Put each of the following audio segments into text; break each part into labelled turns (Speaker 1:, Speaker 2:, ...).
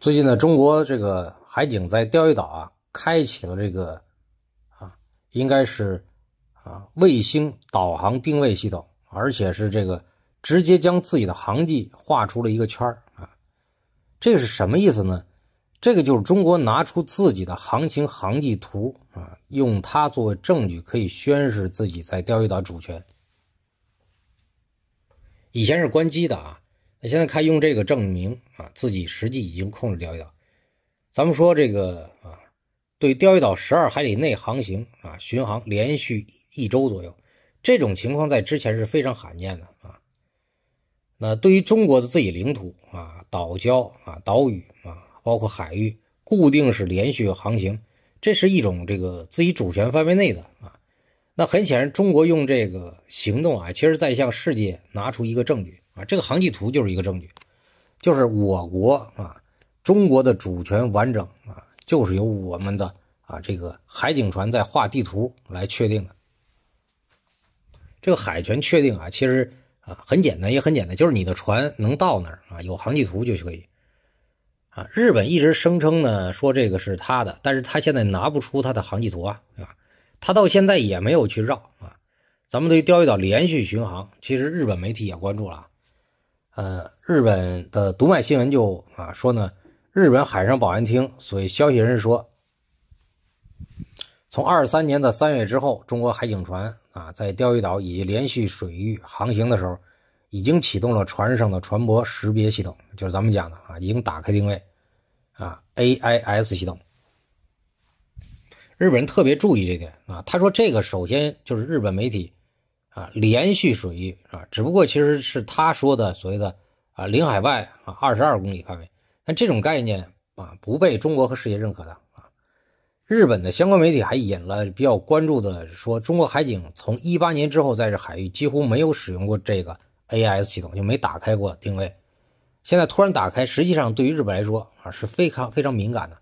Speaker 1: 最近呢，中国这个海警在钓鱼岛啊，开启了这个啊，应该是啊卫星导航定位系统，而且是这个直接将自己的航迹画出了一个圈儿啊，这个是什么意思呢？这个就是中国拿出自己的航行航迹图啊，用它作为证据，可以宣示自己在钓鱼岛主权。以前是关机的啊。那现在看用这个证明啊，自己实际已经控制钓鱼岛。咱们说这个啊，对钓鱼岛十二海里内航行啊、巡航连续一周左右这种情况，在之前是非常罕见的啊。那对于中国的自己领土啊、岛礁啊、岛屿啊，包括海域，固定是连续航行，这是一种这个自己主权范围内的啊。那很显然，中国用这个行动啊，其实在向世界拿出一个证据。这个航迹图就是一个证据，就是我国啊，中国的主权完整啊，就是由我们的啊这个海警船在画地图来确定的。这个海权确定啊，其实啊很简单，也很简单，就是你的船能到那儿啊，有航迹图就可以。啊，日本一直声称呢，说这个是他的，但是他现在拿不出他的航迹图啊，对吧？他到现在也没有去绕啊，咱们对钓鱼岛连续巡航，其实日本媒体也关注了。呃，日本的读卖新闻就啊说呢，日本海上保安厅所以消息人士说，从二三年的三月之后，中国海警船啊在钓鱼岛以及连续水域航行的时候，已经启动了船上的船舶识别系统，就是咱们讲的啊，已经打开定位啊 AIS 系统。日本人特别注意这点啊，他说这个首先就是日本媒体。啊，连续水域啊，只不过其实是他说的所谓的啊，领海外啊二十二公里范围，但这种概念啊，不被中国和世界认可的啊。日本的相关媒体还引了比较关注的，说中国海警从一八年之后在这海域几乎没有使用过这个 AIS 系统，就没打开过定位，现在突然打开，实际上对于日本来说啊是非常非常敏感的，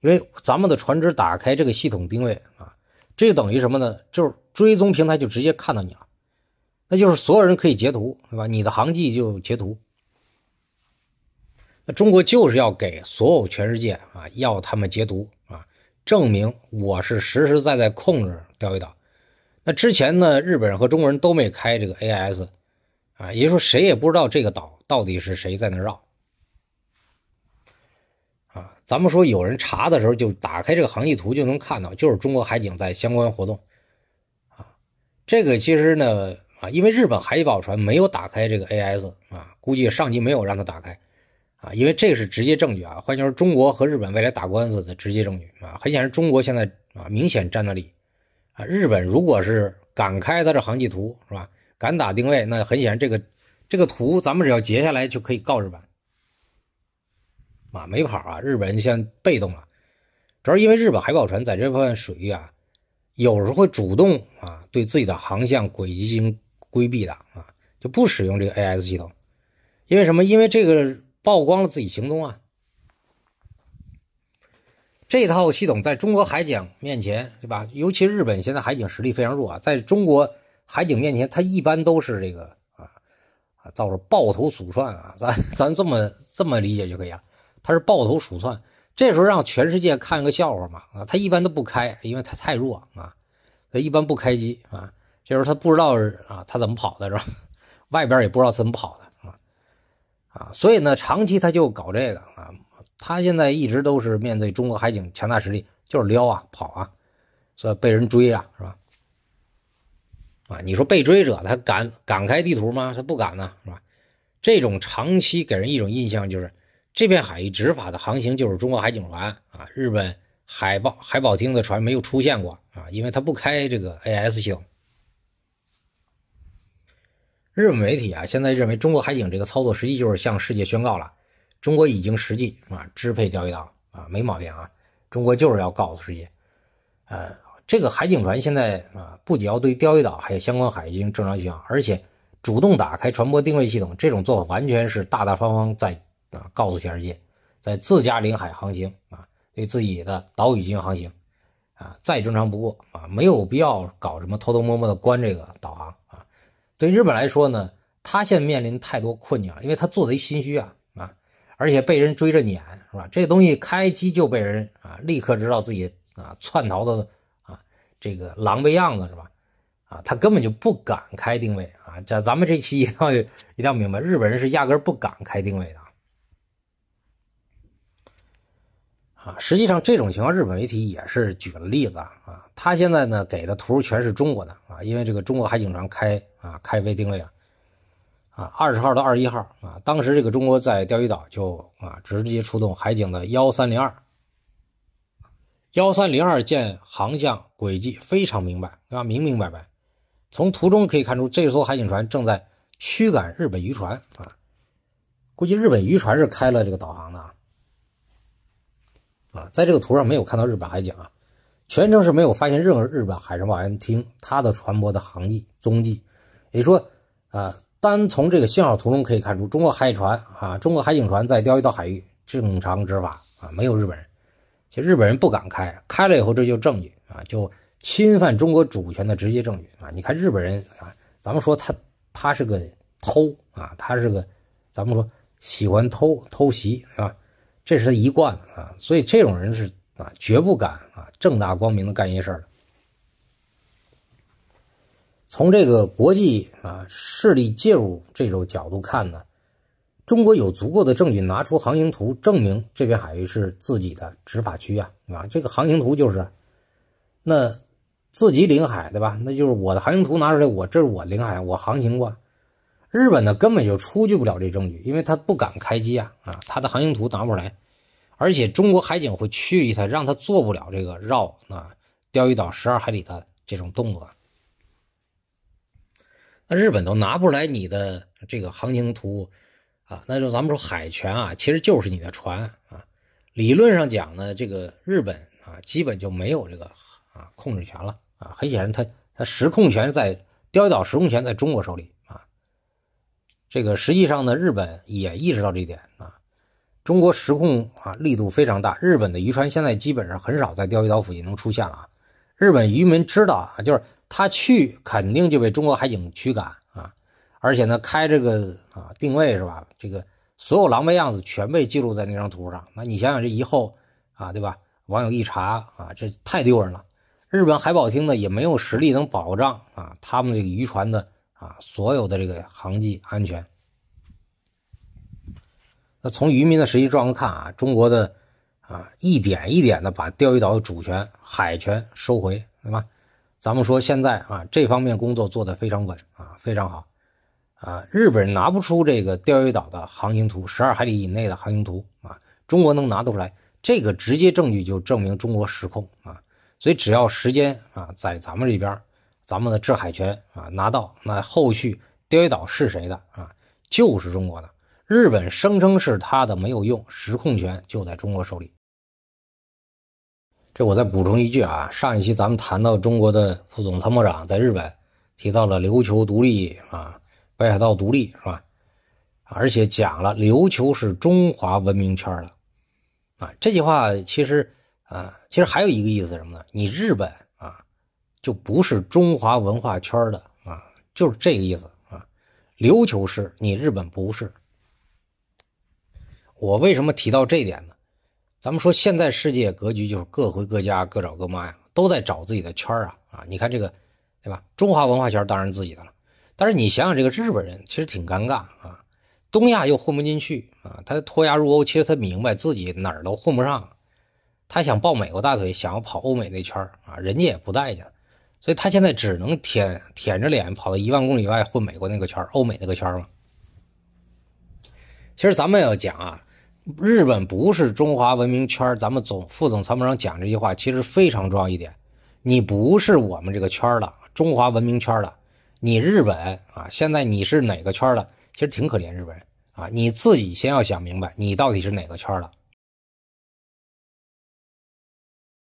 Speaker 1: 因为咱们的船只打开这个系统定位啊。这就等于什么呢？就是追踪平台就直接看到你了，那就是所有人可以截图，是吧？你的航迹就截图。那中国就是要给所有全世界啊，要他们截图啊，证明我是实实在在控制钓鱼岛。那之前呢，日本人和中国人都没开这个 AS，啊，也就是说谁也不知道这个岛到底是谁在那儿绕。啊，咱们说有人查的时候，就打开这个航迹图就能看到，就是中国海警在相关活动。啊，这个其实呢，啊，因为日本海警船没有打开这个 AS 啊，估计上级没有让他打开。啊，因为这是直接证据啊，换句话说，中国和日本未来打官司的直接证据啊。很显然，中国现在啊明显占了理。啊，日本如果是敢开他的航迹图，是吧？敢打定位，那很显然这个这个图咱们只要截下来就可以告日本。马没跑啊，日本人现在被动了，主要因为日本海保船在这分水域啊，有时候会主动啊，对自己的航向轨迹进行规避的啊，就不使用这个 AS 系统，因为什么？因为这个曝光了自己行踪啊。这套系统在中国海警面前，对吧？尤其日本现在海警实力非常弱啊，在中国海警面前，他一般都是这个啊啊，造成抱头鼠窜啊，咱咱这么这么理解就可以了。他是抱头鼠窜，这时候让全世界看个笑话嘛啊！他一般都不开，因为他太弱啊，他一般不开机啊。这时候他不知道啊，他怎么跑的是吧？外边也不知道怎么跑的啊啊！所以呢，长期他就搞这个啊，他现在一直都是面对中国海警强大实力，就是撩啊跑啊，所以被人追啊是吧？啊，你说被追者他敢敢开地图吗？他不敢呢，是吧？这种长期给人一种印象就是。这片海域执法的航行就是中国海警船啊，日本海保海保厅的船没有出现过啊，因为它不开这个 AS 型。日本媒体啊，现在认为中国海警这个操作实际就是向世界宣告了，中国已经实际啊支配钓鱼岛啊，没毛病啊，中国就是要告诉世界，呃，这个海警船现在啊不仅要对钓鱼岛还有相关海域进行正常巡航，而且主动打开船舶定位系统，这种做法完全是大大方方在。啊，告诉全世界，在自家领海航行啊，对自己的岛屿进行航行啊，再正常不过啊，没有必要搞什么偷偷摸摸的关这个导航啊。对日本来说呢，他现在面临太多困境了，因为他做贼心虚啊啊，而且被人追着撵是吧？这东西开机就被人啊，立刻知道自己啊窜逃的啊这个狼狈样子是吧？啊，他根本就不敢开定位啊。在咱们这期一定要一定要明白，日本人是压根儿不敢开定位的。啊，实际上这种情况，日本媒体也是举了例子啊他现在呢给的图全是中国的啊，因为这个中国海警船开啊开微定位了啊，二十号到二一号啊，当时这个中国在钓鱼岛就啊直接出动海警的幺三零二幺三零二舰航向轨迹非常明白对吧？明明白白，从图中可以看出，这艘海警船正在驱赶日本渔船啊，估计日本渔船是开了这个导航的啊。啊，在这个图上没有看到日本海警啊，全程是没有发现任何日本海上保安厅它的船舶的航迹踪迹，也就说，啊，单从这个信号图中可以看出，中国海船啊，中国海警船在钓鱼岛海域正常执法啊，没有日本人，其实日本人不敢开，开了以后这就证据啊，就侵犯中国主权的直接证据啊，你看日本人啊，咱们说他他是个偷啊，他是个，咱们说喜欢偷偷袭是吧？这是他一贯的啊，所以这种人是啊，绝不敢啊正大光明的干一些事儿的。从这个国际啊势力介入这种角度看呢，中国有足够的证据拿出航行图证明这片海域是自己的执法区啊，啊，这个航行图就是，那自己领海对吧？那就是我的航行图拿出来，我这是我领海，我航行过。日本呢根本就出具不了这证据，因为他不敢开机啊啊，他的航行图拿不出来，而且中国海警会去他，让他做不了这个绕啊钓鱼岛十二海里的这种动作。那日本都拿不出来你的这个航行图啊，那就咱们说海权啊，其实就是你的船啊。理论上讲呢，这个日本啊基本就没有这个啊控制权了啊。很显然，他他实控权在钓鱼岛实控权在中国手里。这个实际上呢，日本也意识到这一点啊。中国实控啊力度非常大，日本的渔船现在基本上很少在钓鱼岛附近能出现了。日本渔民知道啊，就是他去肯定就被中国海警驱赶啊，而且呢开这个啊定位是吧？这个所有狼狈样子全被记录在那张图上。那你想想这以后啊，对吧？网友一查啊，这太丢人了。日本海保厅呢也没有实力能保障啊他们这个渔船的。啊，所有的这个航迹安全。那从渔民的实际状况看啊，中国的啊一点一点的把钓鱼岛的主权、海权收回，对吧？咱们说现在啊，这方面工作做的非常稳啊，非常好。啊，日本人拿不出这个钓鱼岛的航行图，十二海里以内的航行图啊，中国能拿得出来，这个直接证据就证明中国失控啊。所以只要时间啊在咱们这边。咱们的制海权啊，拿到那后续钓鱼岛是谁的啊？就是中国的。日本声称是他的没有用，实控权就在中国手里。这我再补充一句啊，上一期咱们谈到中国的副总参谋长在日本提到了琉球独立啊，北海道独立是吧？而且讲了琉球是中华文明圈的啊，这句话其实啊，其实还有一个意思什么呢？你日本。就不是中华文化圈的啊，就是这个意思啊。琉球是，你日本不是。我为什么提到这一点呢？咱们说现在世界格局就是各回各家，各找各妈呀，都在找自己的圈儿啊啊！你看这个，对吧？中华文化圈当然自己的了。但是你想想这个日本人，其实挺尴尬啊，东亚又混不进去啊，他脱亚入欧，其实他明白自己哪儿都混不上，他想抱美国大腿，想要跑欧美那圈儿啊，人家也不待见。所以他现在只能舔舔着脸跑到一万公里外混美国那个圈、欧美那个圈嘛。其实咱们要讲啊，日本不是中华文明圈。咱们总副总参谋长讲这句话其实非常重要一点：你不是我们这个圈的中华文明圈的，你日本啊，现在你是哪个圈的？其实挺可怜日本人啊，你自己先要想明白，你到底是哪个圈的。